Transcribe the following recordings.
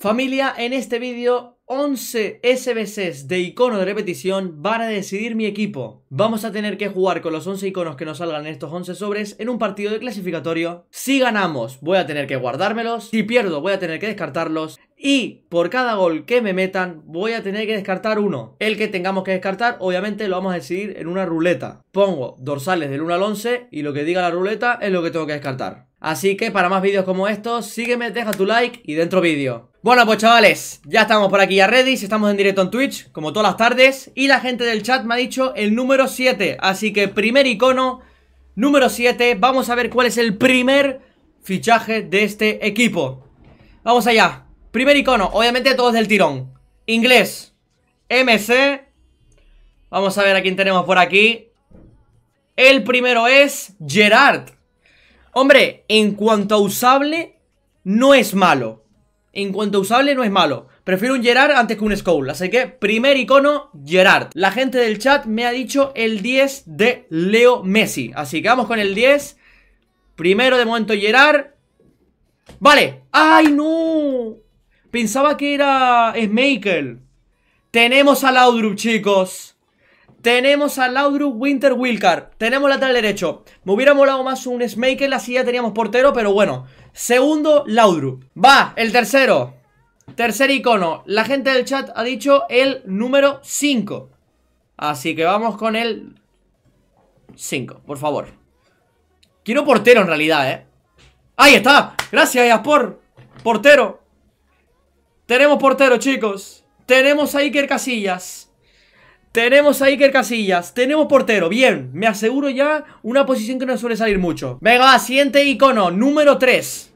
Familia, en este vídeo 11 SBCs de icono de repetición van a decidir mi equipo. Vamos a tener que jugar con los 11 iconos que nos salgan en estos 11 sobres en un partido de clasificatorio. Si ganamos voy a tener que guardármelos, si pierdo voy a tener que descartarlos y por cada gol que me metan voy a tener que descartar uno. El que tengamos que descartar obviamente lo vamos a decidir en una ruleta. Pongo dorsales del 1 al 11 y lo que diga la ruleta es lo que tengo que descartar. Así que para más vídeos como estos, sígueme, deja tu like y dentro vídeo. Bueno, pues chavales, ya estamos por aquí ya ready, estamos en directo en Twitch, como todas las tardes. Y la gente del chat me ha dicho el número 7, así que primer icono, número 7. Vamos a ver cuál es el primer fichaje de este equipo. Vamos allá, primer icono, obviamente todos del tirón. Inglés, MC, vamos a ver a quién tenemos por aquí. El primero es Gerard. Hombre, en cuanto a usable, no es malo. En cuanto a usable, no es malo. Prefiero un Gerard antes que un Skull. Así que, primer icono, Gerard. La gente del chat me ha dicho el 10 de Leo Messi. Así que vamos con el 10. Primero, de momento, Gerard. Vale. ¡Ay, no! Pensaba que era Smakel. Tenemos a Laudrup, chicos. Tenemos a Laudrup Winter Wilcar. Tenemos lateral derecho. Me hubiera molado más un Smaker, así ya teníamos portero, pero bueno. Segundo, Laudrup. Va, el tercero. Tercer icono. La gente del chat ha dicho el número 5. Así que vamos con el 5, por favor. Quiero portero en realidad, ¿eh? ¡Ahí está! Gracias, por Portero. Tenemos portero, chicos. Tenemos a Iker Casillas. Tenemos a Iker Casillas, tenemos portero, bien, me aseguro ya una posición que no suele salir mucho Venga, va, siguiente icono, número 3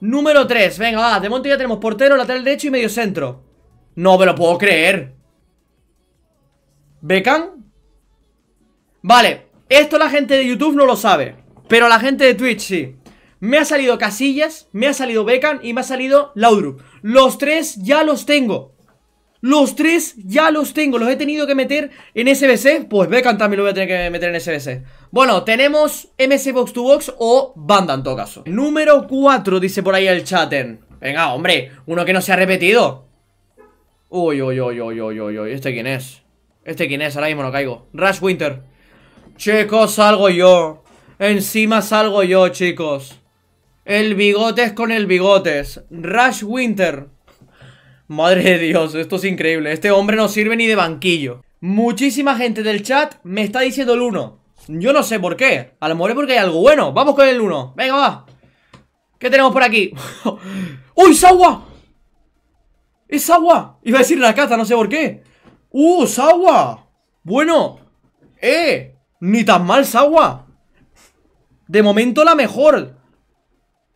Número 3, venga, va, de momento ya tenemos portero, lateral derecho y medio centro No me lo puedo creer ¿Becan? Vale, esto la gente de YouTube no lo sabe Pero la gente de Twitch sí me ha salido Casillas, me ha salido Becan y me ha salido Laudrup Los tres ya los tengo los tres ya los tengo, los he tenido que meter en SBC. Pues Beckham también lo voy a tener que meter en SBC. Bueno, tenemos MC Box to Box o banda en todo caso. Número 4, dice por ahí el chatten. Venga, hombre, uno que no se ha repetido. Uy, uy, uy, uy, uy, uy, uy. ¿Este quién es? ¿Este quién es? Ahora mismo lo caigo. Rush Winter. Chicos, salgo yo. Encima salgo yo, chicos. El bigotes con el bigotes. Rush Winter. Madre de Dios, esto es increíble. Este hombre no sirve ni de banquillo. Muchísima gente del chat me está diciendo el 1. Yo no sé por qué. A lo mejor es porque hay algo bueno. Vamos con el 1. Venga, va. ¿Qué tenemos por aquí? ¡Uy, agua. ¡Es agua! Iba a decir la caza, no sé por qué. ¡Uh, agua. Bueno. ¡Eh! Ni tan mal, agua. De momento la mejor.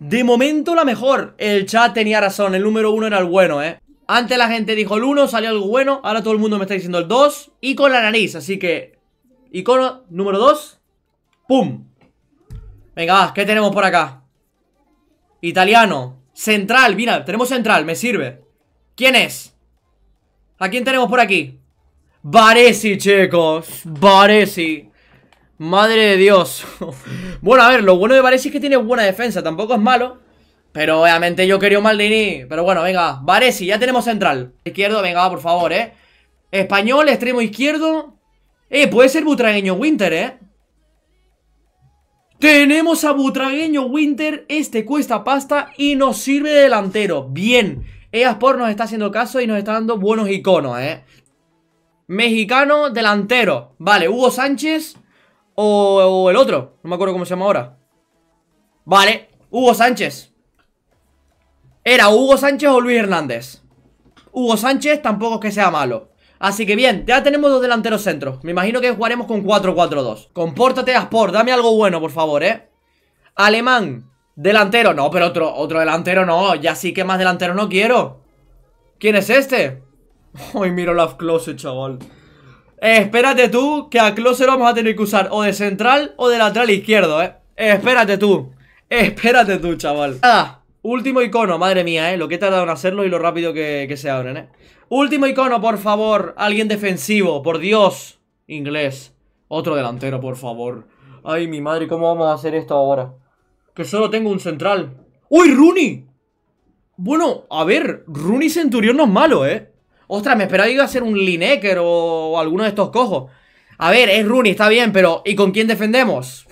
De momento la mejor. El chat tenía razón. El número uno era el bueno, ¿eh? Antes la gente dijo el 1, salió algo bueno. Ahora todo el mundo me está diciendo el 2. Y con la nariz, así que... Icono número 2. ¡Pum! Venga, va, ¿qué tenemos por acá? Italiano. Central, mira, tenemos central, me sirve. ¿Quién es? ¿A quién tenemos por aquí? ¡Varesi, chicos. ¡Varesi! Madre de Dios. bueno, a ver, lo bueno de Varesi es que tiene buena defensa. Tampoco es malo. Pero obviamente yo quería un Maldini. Pero bueno, venga. Varesi, ya tenemos central. Izquierdo, venga, por favor, eh. Español, extremo izquierdo. Eh, puede ser Butragueño Winter, eh. Tenemos a Butragueño Winter. Este cuesta pasta y nos sirve de delantero. Bien. Easport nos está haciendo caso y nos está dando buenos iconos, eh. Mexicano, delantero. Vale, Hugo Sánchez o el otro. No me acuerdo cómo se llama ahora. Vale, Hugo Sánchez. ¿Era Hugo Sánchez o Luis Hernández? Hugo Sánchez tampoco es que sea malo. Así que bien, ya tenemos dos delanteros centros. Me imagino que jugaremos con 4-4-2. Compórtate, Aspor. Dame algo bueno, por favor, ¿eh? Alemán. Delantero. No, pero otro, otro delantero no. Ya sí que más delantero no quiero. ¿Quién es este? Ay, miro la Close, chaval. Eh, espérate tú, que a Closer vamos a tener que usar o de central o de lateral izquierdo, ¿eh? eh espérate tú. Eh, espérate tú, chaval. Ah. Último icono, madre mía, eh Lo que he tardado en hacerlo y lo rápido que, se abren, eh Último icono, por favor Alguien defensivo, por Dios Inglés, otro delantero, por favor Ay, mi madre, ¿cómo vamos a hacer esto ahora? Que solo tengo un central ¡Uy, Rooney! Bueno, a ver, Rooney Centurión no es malo, eh Ostras, me esperaba que iba a ser un Lineker o alguno de estos cojos a ver, es Rooney, está bien, pero ¿y con quién defendemos?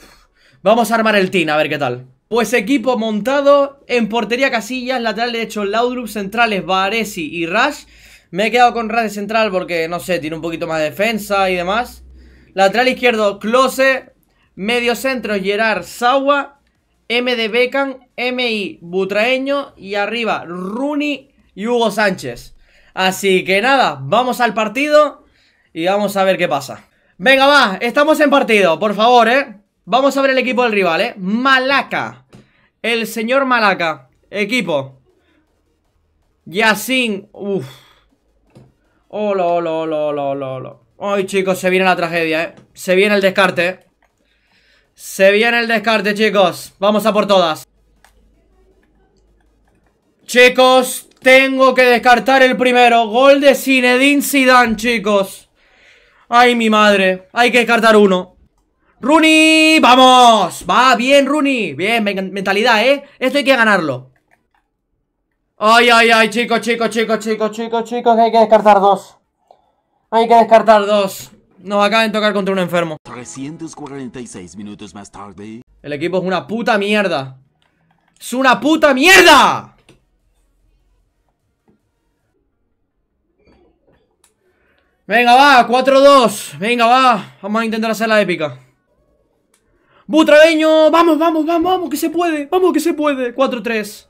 Vamos a armar el team, a ver qué tal. Pues equipo montado en portería Casillas, lateral derecho Laudrup, centrales Baresi y Rash. Me he quedado con Rash de central porque, no sé, tiene un poquito más de defensa y demás. Lateral izquierdo Close, medio centro Gerard Sawa, M de Beckham, MI Butraeño y arriba Rooney y Hugo Sánchez. Así que nada, vamos al partido y vamos a ver qué pasa. Venga va, estamos en partido, por favor, ¿eh? Vamos a ver el equipo del rival, ¿eh? Malaca. El señor Malaca. Equipo. Yasin. Uf. Hola, oh, hola, hola, hola, hola, Ay, chicos, se viene la tragedia, ¿eh? Se viene el descarte, Se viene el descarte, chicos. Vamos a por todas. Chicos, tengo que descartar el primero. Gol de Zinedine Zidane, chicos. Ay, mi madre. Hay que descartar uno. Runi, ¡Vamos! Va, bien, Runi. Bien, mentalidad, ¿eh? Esto hay que ganarlo Ay, ay, ay, chicos, chicos, chicos, chicos, chicos, chicos Hay que descartar dos Hay que descartar dos Nos acaban de tocar contra un enfermo 346 minutos más tarde El equipo es una puta mierda ¡Es una puta mierda! Venga, va, 4-2 Venga, va Vamos a intentar hacer la épica ¡Butradeño! ¡Vamos, vamos, vamos, vamos, vamos, que se puede, vamos, que se puede. 4-3.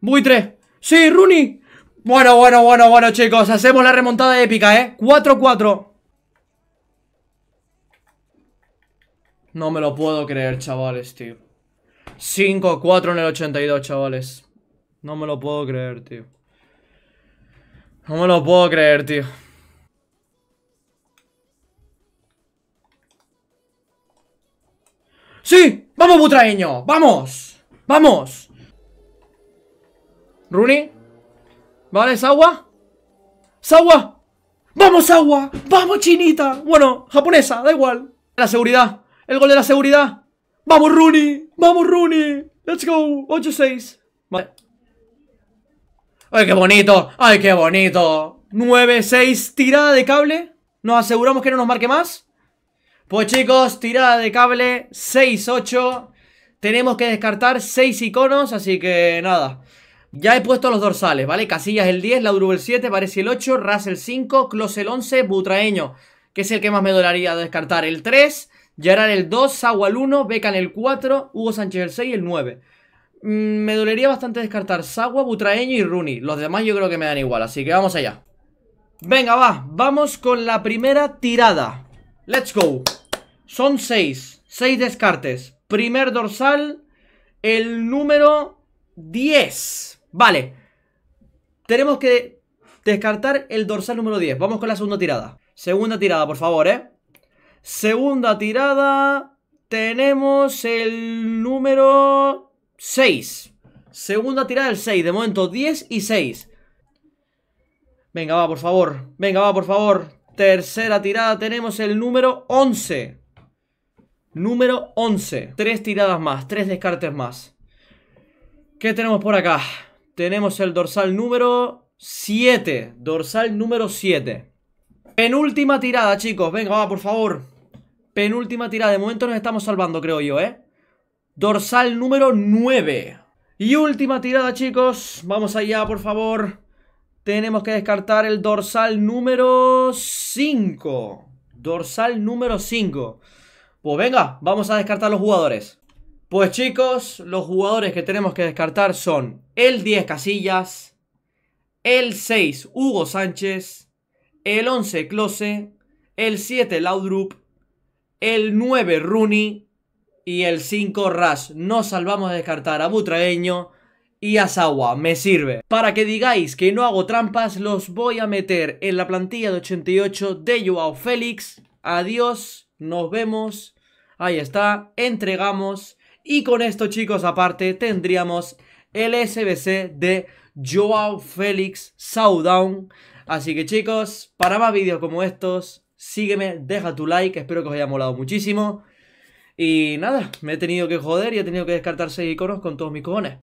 Buitre. Sí, Rooney. Bueno, bueno, bueno, bueno, chicos. Hacemos la remontada épica, ¿eh? 4-4. No me lo puedo creer, chavales, tío. 5-4 en el 82, chavales. No me lo puedo creer, tío. No me lo puedo creer, tío. ¡Sí! ¡Vamos, Butraeño! ¡Vamos! ¡Vamos! ¿Runi? ¿Vale, Sawa? ¡Sawa! ¡Vamos, Sawa! vamos agua, vamos chinita! Bueno, japonesa, da igual. La seguridad. El gol de la seguridad. ¡Vamos, Rooney! ¡Vamos, Rooney! ¡Let's go! 8-6. ¡Ay, qué bonito! ¡Ay, qué bonito! 9-6 tirada de cable. Nos aseguramos que no nos marque más. Pues chicos, tirada de cable 6-8. Tenemos que descartar 6 iconos, así que nada. Ya he puesto los dorsales, ¿vale? Casillas el 10, Lauro el 7, Parece el 8, Ras el 5, Clos el 11, Butraeño, que es el que más me dolería descartar, el 3, Gerard el 2, Sagua el 1, Becan el 4, Hugo Sánchez el 6 y el 9. Mm, me dolería bastante descartar Sagua, Butraeño y Rooney. Los demás yo creo que me dan igual, así que vamos allá. Venga, va, vamos con la primera tirada. ¡Let's go! Son 6, 6 descartes. Primer dorsal, el número 10. Vale. Tenemos que descartar el dorsal número 10. Vamos con la segunda tirada. Segunda tirada, por favor, ¿eh? Segunda tirada. Tenemos el número 6. Segunda tirada el 6. De momento 10 y 6. Venga, va, por favor. Venga, va, por favor. Tercera tirada tenemos el número 11 número 11. Tres tiradas más, tres descartes más. ¿Qué tenemos por acá? Tenemos el dorsal número 7. Dorsal número 7. Penúltima tirada, chicos. Venga, va, por favor. Penúltima tirada. De momento nos estamos salvando, creo yo, ¿eh? Dorsal número 9. Y última tirada, chicos. Vamos allá, por favor. Tenemos que descartar el dorsal número 5. Dorsal número 5. Pues venga, vamos a descartar los jugadores. Pues chicos, los jugadores que tenemos que descartar son el 10 Casillas, el 6 Hugo Sánchez, el 11 Close, el 7 Laudrup, el 9 Rooney y el 5 Rash. Nos salvamos de descartar a Butraeño y a Sawa, me sirve. Para que digáis que no hago trampas, los voy a meter en la plantilla de 88 de Joao Félix. Adiós, nos vemos Ahí está, entregamos. Y con esto, chicos, aparte, tendríamos el SBC de Joao Félix Saudown. Así que, chicos, para más vídeos como estos, sígueme, deja tu like. Espero que os haya molado muchísimo. Y nada, me he tenido que joder y he tenido que descartar 6 iconos con todos mis cojones.